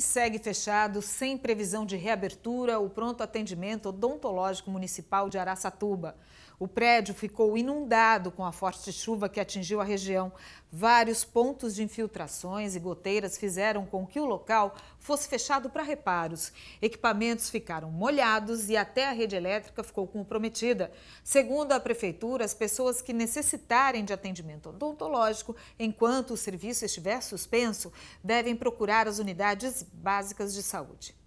Segue fechado, sem previsão de reabertura, o pronto atendimento odontológico municipal de Araçatuba. O prédio ficou inundado com a forte chuva que atingiu a região. Vários pontos de infiltrações e goteiras fizeram com que o local fosse fechado para reparos. Equipamentos ficaram molhados e até a rede elétrica ficou comprometida. Segundo a prefeitura, as pessoas que necessitarem de atendimento odontológico enquanto o serviço estiver suspenso devem procurar as unidades básicas de saúde.